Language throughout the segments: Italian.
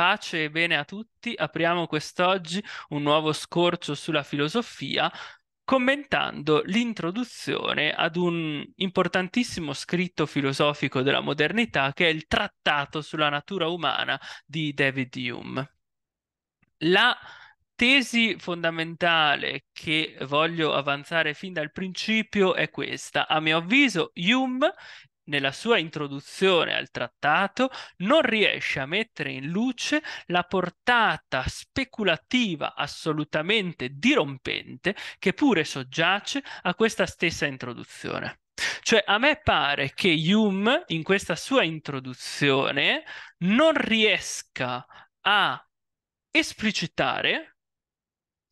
Pace e bene a tutti. Apriamo quest'oggi un nuovo scorcio sulla filosofia commentando l'introduzione ad un importantissimo scritto filosofico della modernità che è il Trattato sulla natura umana di David Hume. La tesi fondamentale che voglio avanzare fin dal principio è questa. A mio avviso, Hume nella sua introduzione al trattato, non riesce a mettere in luce la portata speculativa assolutamente dirompente che pure soggiace a questa stessa introduzione. Cioè, a me pare che Hume, in questa sua introduzione, non riesca a esplicitare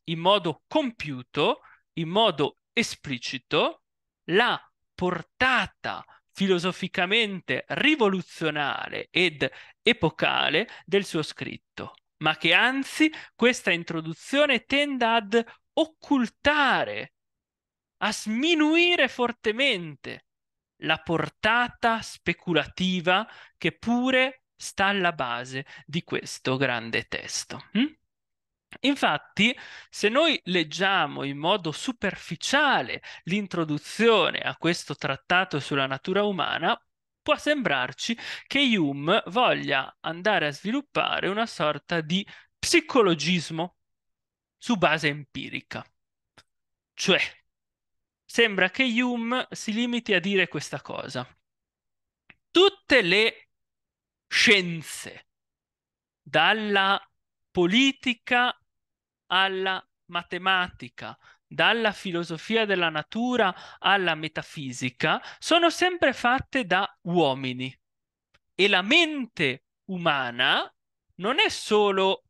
in modo compiuto, in modo esplicito, la portata speculativa filosoficamente rivoluzionale ed epocale del suo scritto, ma che anzi questa introduzione tenda ad occultare, a sminuire fortemente la portata speculativa che pure sta alla base di questo grande testo. Hm? Infatti, se noi leggiamo in modo superficiale l'introduzione a questo trattato sulla natura umana, può sembrarci che Hume voglia andare a sviluppare una sorta di psicologismo su base empirica. Cioè, sembra che Hume si limiti a dire questa cosa. Tutte le scienze, dalla politica alla matematica, dalla filosofia della natura alla metafisica, sono sempre fatte da uomini. E la mente umana non è solo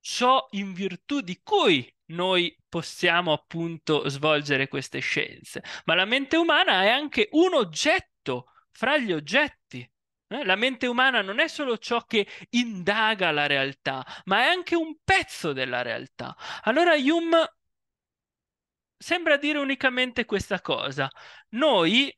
ciò in virtù di cui noi possiamo appunto svolgere queste scienze, ma la mente umana è anche un oggetto fra gli oggetti eh, la mente umana non è solo ciò che indaga la realtà, ma è anche un pezzo della realtà. Allora Hume sembra dire unicamente questa cosa. Noi,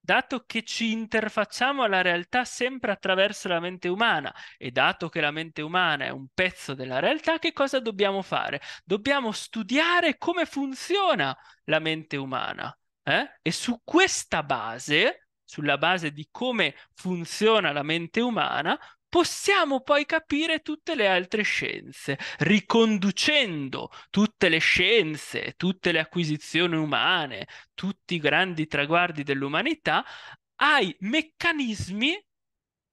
dato che ci interfacciamo alla realtà sempre attraverso la mente umana e dato che la mente umana è un pezzo della realtà, che cosa dobbiamo fare? Dobbiamo studiare come funziona la mente umana. Eh? E su questa base sulla base di come funziona la mente umana, possiamo poi capire tutte le altre scienze, riconducendo tutte le scienze, tutte le acquisizioni umane, tutti i grandi traguardi dell'umanità ai meccanismi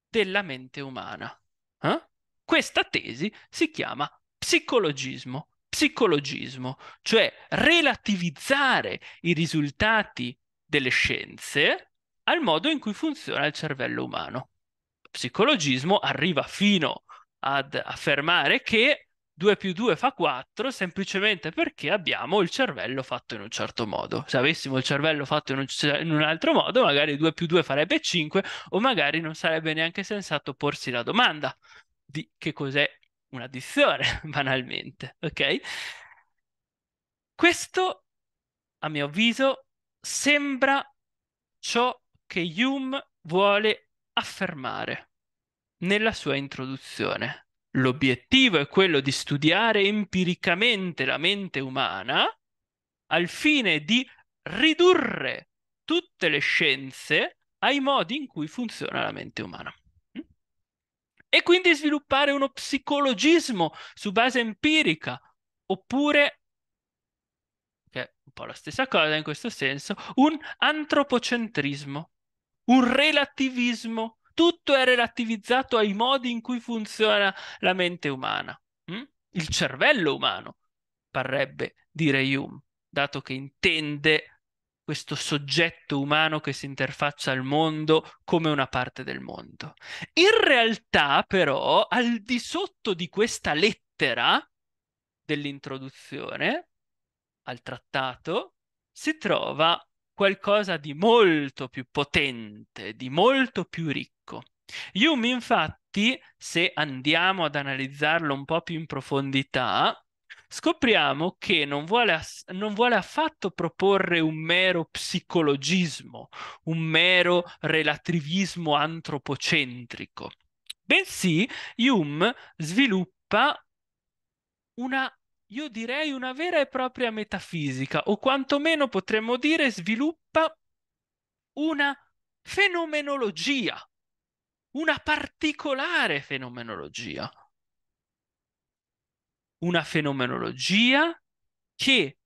della mente umana. Eh? Questa tesi si chiama psicologismo psicologismo, cioè relativizzare i risultati delle scienze al modo in cui funziona il cervello umano. Il psicologismo arriva fino ad affermare che 2 più 2 fa 4 semplicemente perché abbiamo il cervello fatto in un certo modo. Se avessimo il cervello fatto in un, in un, altro modo, magari 2 più 2 farebbe 5 o magari non sarebbe neanche sensato porsi la domanda di che cos'è un'addizione, banalmente, ok? Questo, a mio avviso, sembra ciò che Hume vuole affermare nella sua introduzione. L'obiettivo è quello di studiare empiricamente la mente umana al fine di ridurre tutte le scienze ai modi in cui funziona la mente umana. Mm? E quindi sviluppare uno psicologismo su base empirica, oppure, che è un po' la stessa cosa in questo senso, un antropocentrismo, un relativismo, tutto è relativizzato ai modi in cui funziona la mente umana, hm? il cervello umano, parrebbe dire Hume, dato che intende questo soggetto umano che si interfaccia al mondo come una parte del mondo. In realtà, però, al di sotto di questa lettera dell'introduzione al trattato si trova qualcosa di molto più potente, di molto più ricco. Hume, infatti, se andiamo ad analizzarlo un po' più in profondità, scopriamo che non vuole, ass- non vuole, affatto proporre un mero psicologismo, un mero relativismo antropocentrico, bensì Hume sviluppa una io direi una vera e propria metafisica, o quantomeno potremmo dire sviluppa una fenomenologia, una particolare fenomenologia. Una fenomenologia che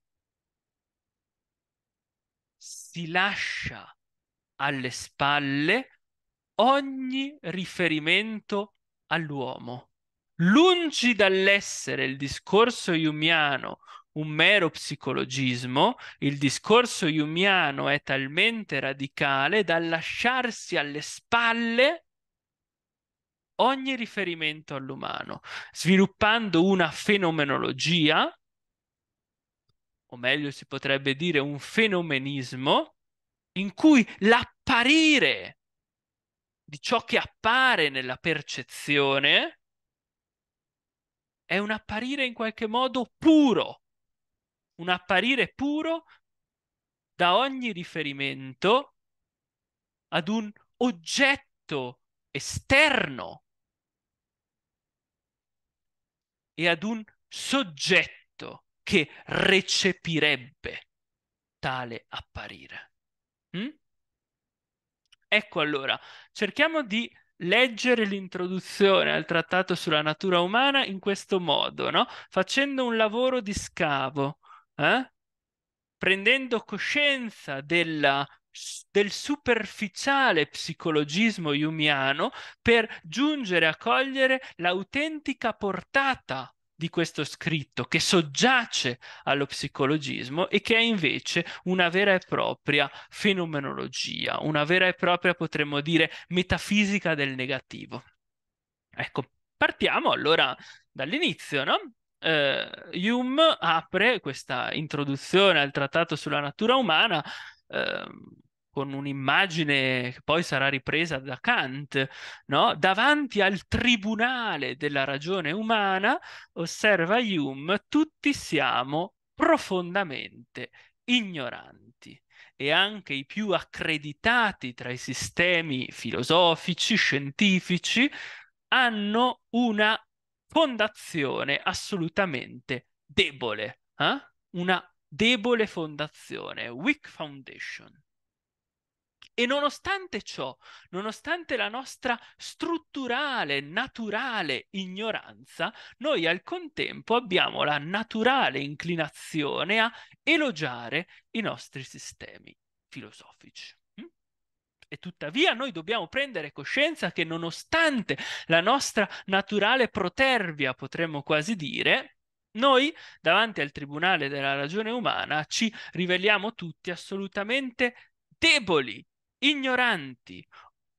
si lascia alle spalle ogni riferimento all'uomo Lungi dall'essere il discorso iumiano un mero psicologismo, il discorso iumiano è talmente radicale da lasciarsi alle spalle ogni riferimento all'umano, sviluppando una fenomenologia, o meglio si potrebbe dire un fenomenismo, in cui l'apparire di ciò che appare nella percezione è un apparire in qualche modo puro, un apparire puro da ogni riferimento ad un oggetto esterno e ad un soggetto che recepirebbe tale apparire. Mm? Ecco allora, cerchiamo di leggere l'introduzione al trattato sulla natura umana in questo modo, no? facendo un lavoro di scavo, eh? prendendo coscienza della, del superficiale psicologismo iumiano per giungere a cogliere l'autentica portata di questo scritto che soggiace allo psicologismo e che è invece una vera e propria fenomenologia, una vera e propria, potremmo dire, metafisica del negativo. Ecco, partiamo allora dall'inizio, no? Eh, Hume apre questa introduzione al trattato sulla natura umana eh, con un'immagine che poi sarà ripresa da Kant, no? davanti al tribunale della ragione umana, osserva Hume, tutti siamo profondamente ignoranti e anche i più accreditati tra i sistemi filosofici, scientifici, hanno una fondazione assolutamente debole, eh? una debole fondazione, weak foundation. E nonostante ciò, nonostante la nostra strutturale, naturale ignoranza, noi al contempo abbiamo la naturale inclinazione a elogiare i nostri sistemi filosofici. Hm? E tuttavia noi dobbiamo prendere coscienza che nonostante la nostra naturale protervia, potremmo quasi dire, noi davanti al Tribunale della ragione umana ci riveliamo tutti assolutamente deboli ignoranti.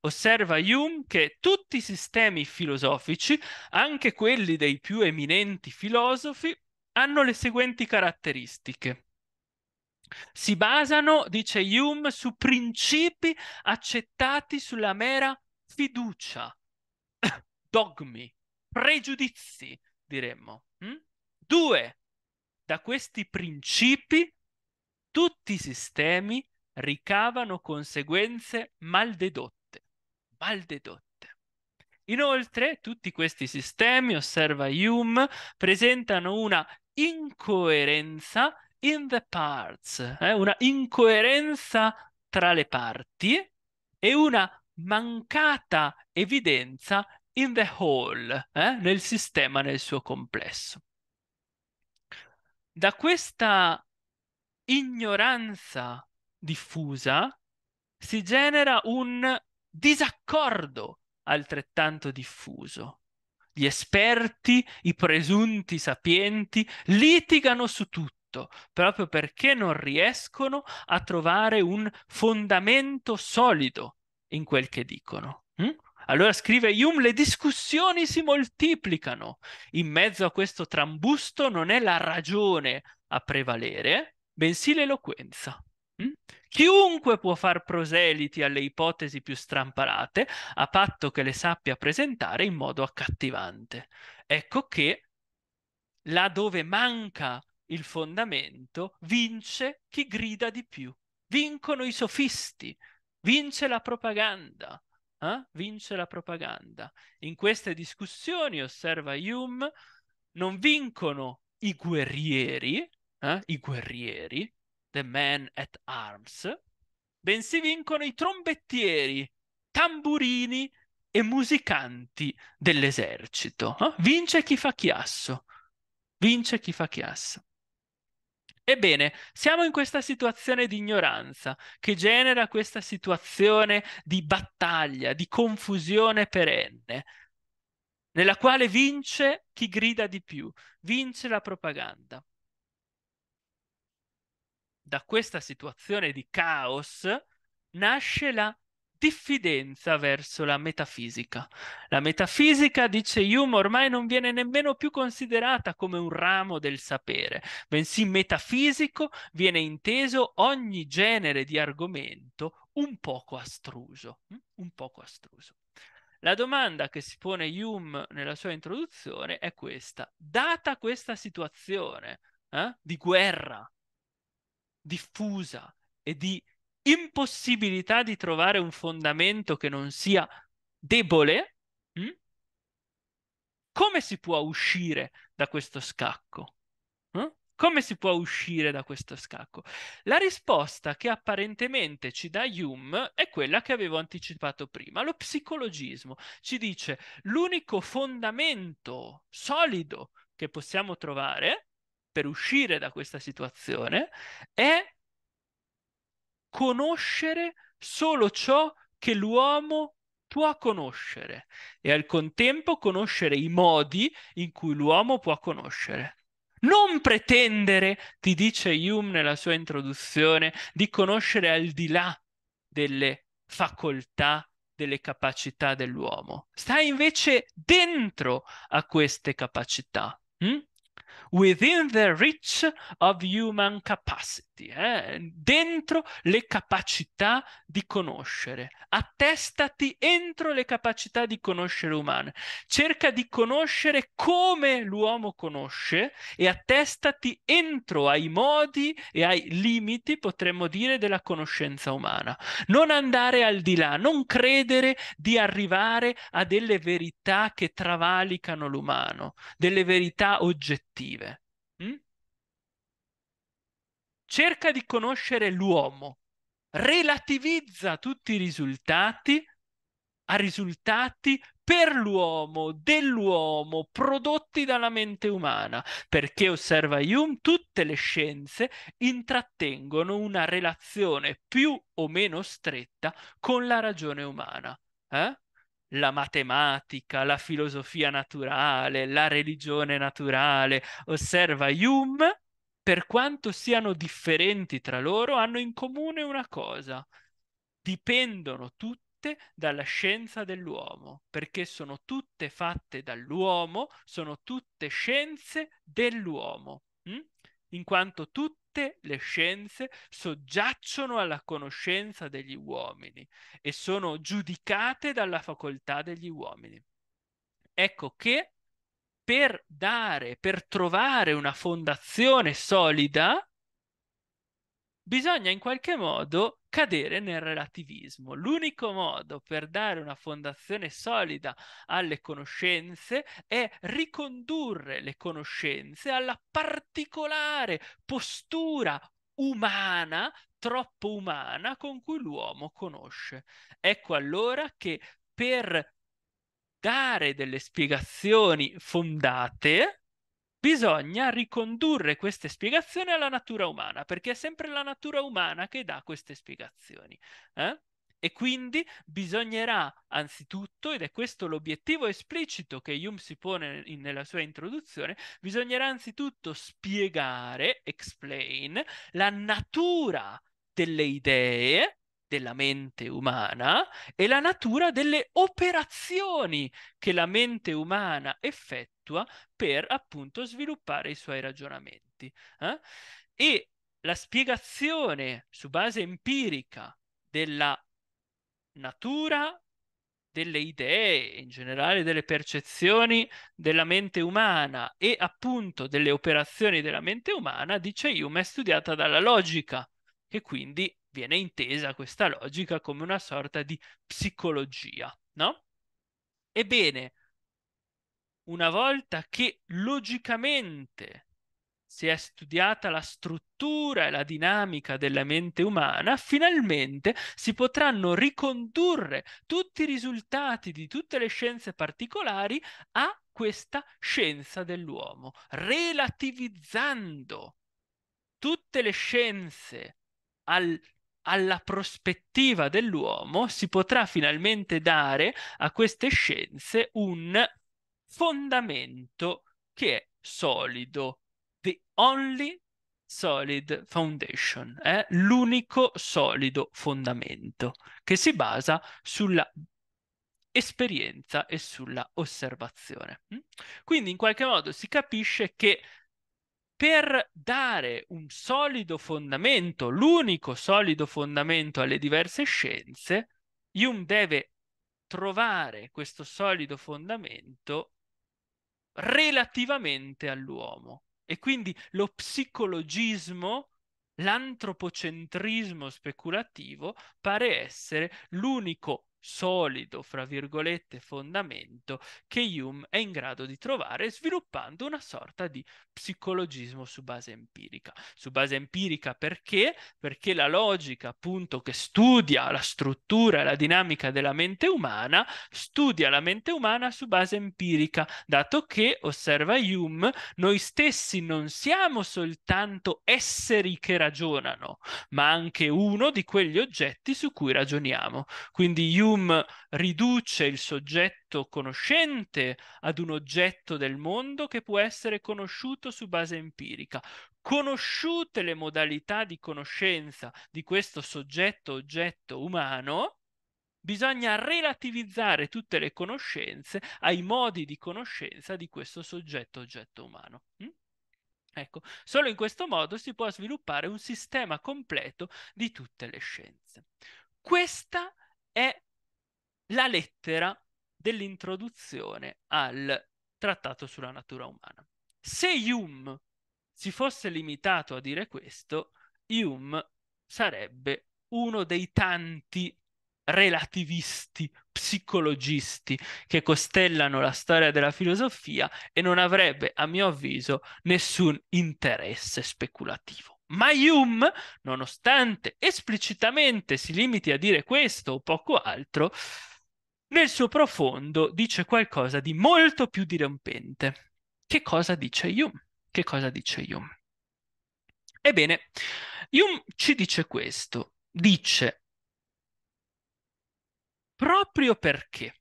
Osserva Hume che tutti i sistemi filosofici, anche quelli dei più eminenti filosofi, hanno le seguenti caratteristiche. Si basano, dice Hume, su principi accettati sulla mera fiducia, dogmi, pregiudizi, diremmo. Hm? Due, da questi principi tutti i sistemi ricavano conseguenze maldedotte. maldedotte. Inoltre, tutti questi sistemi, osserva Hume, presentano una incoerenza in the parts, eh? una incoerenza tra le parti e una mancata evidenza in the whole, eh? nel sistema nel suo complesso. Da questa ignoranza diffusa, si genera un disaccordo altrettanto diffuso. Gli esperti, i presunti sapienti litigano su tutto, proprio perché non riescono a trovare un fondamento solido in quel che dicono. Mm? Allora scrive Hume, le discussioni si moltiplicano. In mezzo a questo trambusto non è la ragione a prevalere, bensì l'eloquenza. Mm? Chiunque può far proseliti alle ipotesi più strampalate, a patto che le sappia presentare in modo accattivante. Ecco che là dove manca il fondamento, vince chi grida di più. Vincono i sofisti, vince la propaganda. Eh? Vince la propaganda. In queste discussioni, osserva Hume, non vincono i guerrieri, eh? i guerrieri, The Man at Arms, bensì vincono i trombettieri, tamburini e musicanti dell'esercito. Eh? Vince chi fa chiasso. Vince chi fa chiasso. Ebbene, siamo in questa situazione di ignoranza che genera questa situazione di battaglia, di confusione perenne, nella quale vince chi grida di più, vince la propaganda da questa situazione di caos nasce la diffidenza verso la metafisica. La metafisica, dice Hume, ormai non viene nemmeno più considerata come un ramo del sapere, bensì metafisico viene inteso ogni genere di argomento un poco astruso, hm? un poco astruso. La domanda che si pone Hume nella sua introduzione è questa: data questa situazione eh, di guerra diffusa e di impossibilità di trovare un fondamento che non sia debole, mh? Hm? come si può uscire da questo scacco? Mh? Hm? Come si può uscire da questo scacco? La risposta che apparentemente ci dà Hume è quella che avevo anticipato prima. Lo psicologismo ci dice l'unico fondamento solido che possiamo trovare per uscire da questa situazione è conoscere solo ciò che l'uomo può conoscere e al contempo conoscere i modi in cui l'uomo può conoscere. Non pretendere, ti dice Hume nella sua introduzione, di conoscere al di là delle facoltà, delle capacità dell'uomo. Stai invece dentro a queste capacità. Hm? within the reach of human capacity, eh? dentro le capacità di conoscere, attestati entro le capacità di conoscere umane, cerca di conoscere come l'uomo conosce e attestati entro ai modi e ai limiti, potremmo dire, della conoscenza umana. Non andare al di là, non credere di arrivare a delle verità che travalicano l'umano, delle verità oggettive cattive. Hm? Cerca di conoscere l'uomo, relativizza tutti i risultati a risultati per l'uomo, dell'uomo, prodotti dalla mente umana, perché osserva Hume, tutte le scienze intrattengono una relazione più o meno stretta con la ragione umana. Eh? la matematica, la filosofia naturale, la religione naturale, osserva Hume, per quanto siano differenti tra loro, hanno in comune una cosa. Dipendono tutte dalla scienza dell'uomo, perché sono tutte fatte dall'uomo, sono tutte scienze dell'uomo, hm? in quanto tutte tutte le scienze soggiacciono alla conoscenza degli uomini e sono giudicate dalla facoltà degli uomini. Ecco che per dare, per trovare una fondazione solida, bisogna in qualche modo cadere nel relativismo. L'unico modo per dare una fondazione solida alle conoscenze è ricondurre le conoscenze alla particolare postura umana, troppo umana, con cui l'uomo conosce. Ecco allora che per dare delle spiegazioni fondate, Bisogna ricondurre queste spiegazioni alla natura umana, perché è sempre la natura umana che dà queste spiegazioni. Eh? E quindi bisognerà anzitutto, ed è questo l'obiettivo esplicito che Hume si pone in, nella sua introduzione, bisognerà anzitutto spiegare, explain, la natura delle idee della mente umana e la natura delle operazioni che la mente umana effettua mutua per appunto sviluppare i suoi ragionamenti. Eh? E la spiegazione su base empirica della natura delle idee, in generale delle percezioni della mente umana e appunto delle operazioni della mente umana, dice Hume, è studiata dalla logica, che quindi viene intesa questa logica come una sorta di psicologia, no? Ebbene, una volta che logicamente si è studiata la struttura e la dinamica della mente umana, finalmente si potranno ricondurre tutti i risultati di tutte le scienze particolari a questa scienza dell'uomo, relativizzando tutte le scienze al, alla prospettiva dell'uomo, si potrà finalmente dare a queste scienze un fondamento che è solido, the only solid foundation, è eh? l'unico solido fondamento che si basa sulla esperienza e sulla osservazione. Hm? Quindi in qualche modo si capisce che per dare un solido fondamento, l'unico solido fondamento alle diverse scienze, Jung deve trovare questo solido fondamento relativamente all'uomo. E quindi lo psicologismo, l'antropocentrismo speculativo, pare essere l'unico solido, fra virgolette, fondamento che Hume è in grado di trovare sviluppando una sorta di psicologismo su base empirica. Su base empirica perché? Perché la logica, appunto, che studia la struttura e la dinamica della mente umana, studia la mente umana su base empirica, dato che, osserva Hume, noi stessi non siamo soltanto esseri che ragionano, ma anche uno di quegli oggetti su cui ragioniamo. Quindi Hume Hume riduce il soggetto conoscente ad un oggetto del mondo che può essere conosciuto su base empirica. Conosciute le modalità di conoscenza di questo soggetto-oggetto umano, bisogna relativizzare tutte le conoscenze ai modi di conoscenza di questo soggetto-oggetto umano. Mm? Ecco, solo in questo modo si può sviluppare un sistema completo di tutte le scienze. Questa è la lettera dell'introduzione al trattato sulla natura umana. Se Hume si fosse limitato a dire questo, Hume sarebbe uno dei tanti relativisti, psicologisti che costellano la storia della filosofia e non avrebbe, a mio avviso, nessun interesse speculativo. Ma Hume, nonostante esplicitamente si limiti a dire questo o poco altro, nel suo profondo dice qualcosa di molto più dirompente. Che cosa dice Hume? Che cosa dice Hume? Ebbene, Hume ci dice questo, dice proprio perché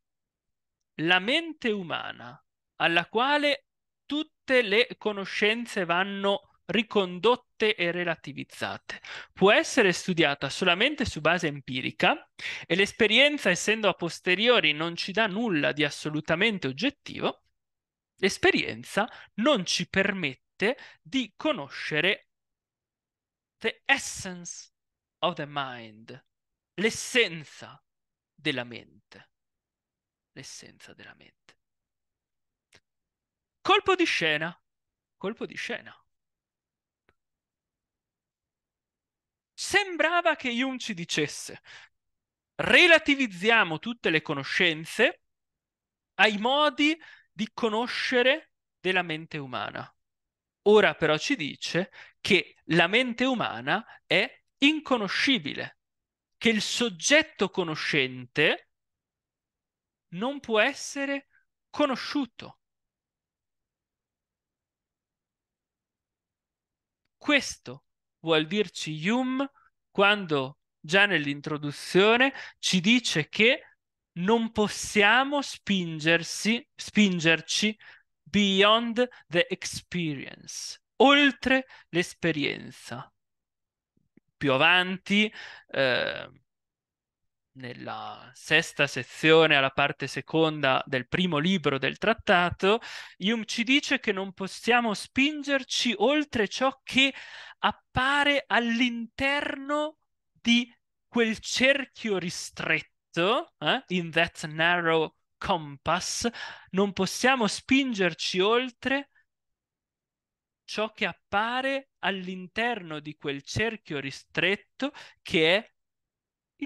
la mente umana alla quale tutte le conoscenze vanno ricondotte e relativizzate. Può essere studiata solamente su base empirica e l'esperienza, essendo a posteriori, non ci dà nulla di assolutamente oggettivo, l'esperienza non ci permette di conoscere the essence of the mind, l'essenza della mente. L'essenza della mente. Colpo di scena. Colpo di scena. sembrava che Jung ci dicesse relativizziamo tutte le conoscenze ai modi di conoscere della mente umana. Ora però ci dice che la mente umana è inconoscibile, che il soggetto conoscente non può essere conosciuto. Questo vuol dirci Hume quando già nell'introduzione ci dice che non possiamo spingersi, spingerci beyond the experience, oltre l'esperienza. Più avanti, eh, nella sesta sezione, alla parte seconda del primo libro del trattato, Hume ci dice che non possiamo spingerci oltre ciò che appare all'interno di quel cerchio ristretto, eh? in that narrow compass, non possiamo spingerci oltre ciò che appare all'interno di quel cerchio ristretto che è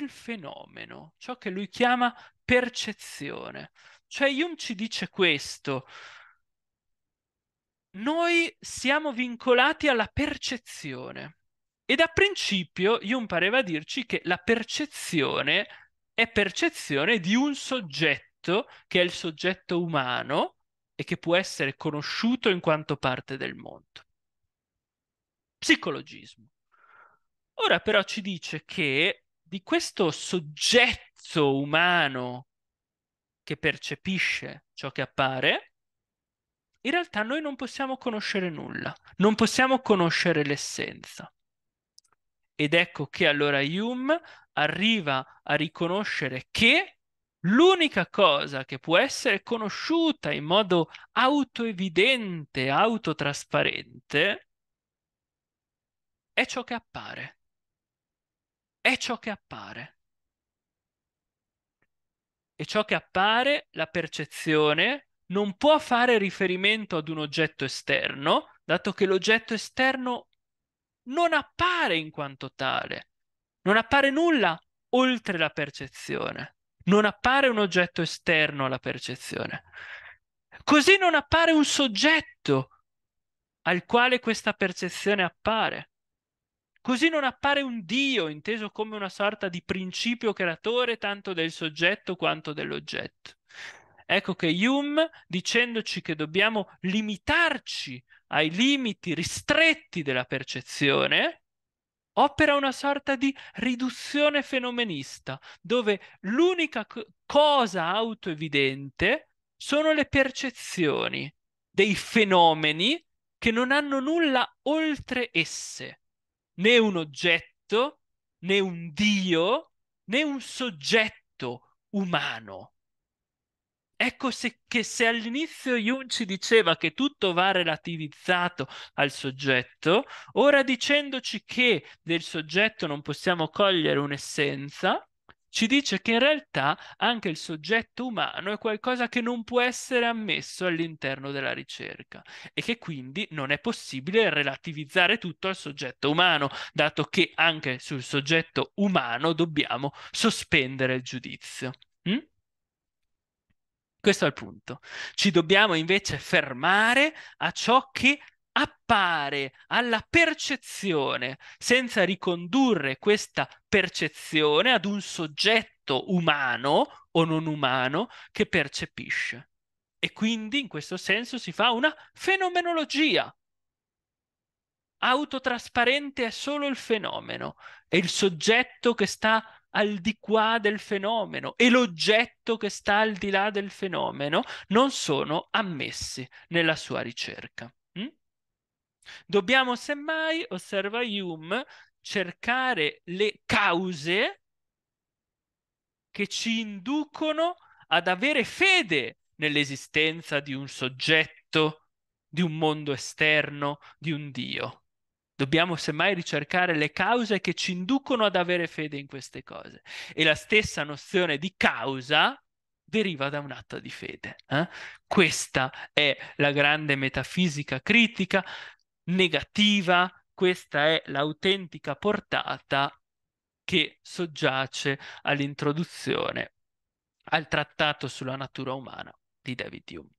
il fenomeno, ciò che lui chiama percezione. Cioè Jung ci dice questo. Noi siamo vincolati alla percezione e da principio Jung pareva dirci che la percezione è percezione di un soggetto che è il soggetto umano e che può essere conosciuto in quanto parte del mondo. Psicologismo. Ora però ci dice che di questo soggetto umano che percepisce ciò che appare, in realtà noi non possiamo conoscere nulla, non possiamo conoscere l'essenza. Ed ecco che allora Hume arriva a riconoscere che l'unica cosa che può essere conosciuta in modo autoevidente, autotrasparente, è ciò che appare è ciò che appare. E ciò che appare, la percezione, non può fare riferimento ad un oggetto esterno, dato che l'oggetto esterno non appare in quanto tale. Non appare nulla oltre la percezione. Non appare un oggetto esterno alla percezione. Così non appare un soggetto al quale questa percezione appare. Così non appare un Dio inteso come una sorta di principio creatore tanto del soggetto quanto dell'oggetto. Ecco che Hume, dicendoci che dobbiamo limitarci ai limiti ristretti della percezione, opera una sorta di riduzione fenomenista, dove l'unica cosa autoevidente sono le percezioni dei fenomeni che non hanno nulla oltre esse né un oggetto, né un dio, né un soggetto umano. Ecco se, che se all'inizio Jung ci diceva che tutto va relativizzato al soggetto, ora dicendoci che del soggetto non possiamo cogliere un'essenza, ci dice che in realtà anche il soggetto umano è qualcosa che non può essere ammesso all'interno della ricerca e che quindi non è possibile relativizzare tutto al soggetto umano, dato che anche sul soggetto umano dobbiamo sospendere il giudizio. Mm? Questo è il punto. Ci dobbiamo invece fermare a ciò che appare alla percezione senza ricondurre questa percezione ad un soggetto umano o non umano che percepisce. E quindi in questo senso si fa una fenomenologia. Autotrasparente è solo il fenomeno, è il soggetto che sta al di qua del fenomeno e l'oggetto che sta al di là del fenomeno non sono ammessi nella sua ricerca. Dobbiamo semmai, osserva Hume, cercare le cause che ci inducono ad avere fede nell'esistenza di un soggetto, di un mondo esterno, di un Dio. Dobbiamo semmai ricercare le cause che ci inducono ad avere fede in queste cose. E la stessa nozione di causa deriva da un atto di fede. Eh? Questa è la grande metafisica critica negativa, questa è l'autentica portata che soggiace all'introduzione al trattato sulla natura umana di David Hume.